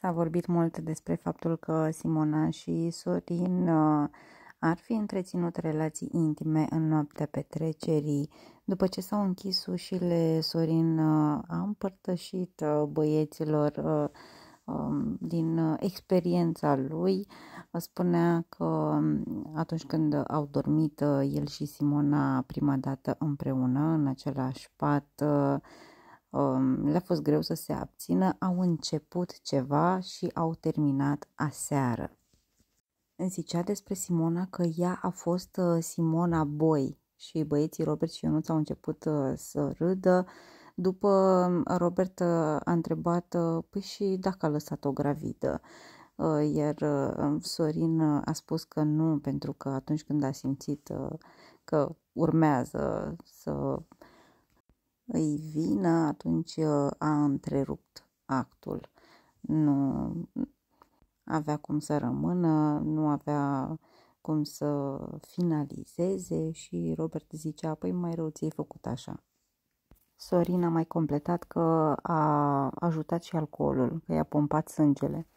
S-a vorbit mult despre faptul că Simona și Sorin uh, ar fi întreținut relații intime în noaptea petrecerii. După ce s-au închis ușile, Sorin uh, a împărtășit uh, băieților um, din experiența lui. Spunea că um, atunci când au dormit el și Simona prima dată împreună în același pat, Um, le-a fost greu să se abțină, au început ceva și au terminat aseară. Îmi zicea despre Simona că ea a fost uh, Simona Boi și băieții Robert și Ionuț au început uh, să râdă. După Robert uh, a întrebat, păi și dacă a lăsat-o gravidă? Iar Sorin a spus că nu, pentru că atunci când a simțit că urmează să îi vină, atunci uh, a întrerupt actul. Nu avea cum să rămână, nu avea cum să finalizeze și Robert zicea, păi mai rău ți-ai făcut așa. Sorin a mai completat că a ajutat și alcoolul, că i-a pompat sângele.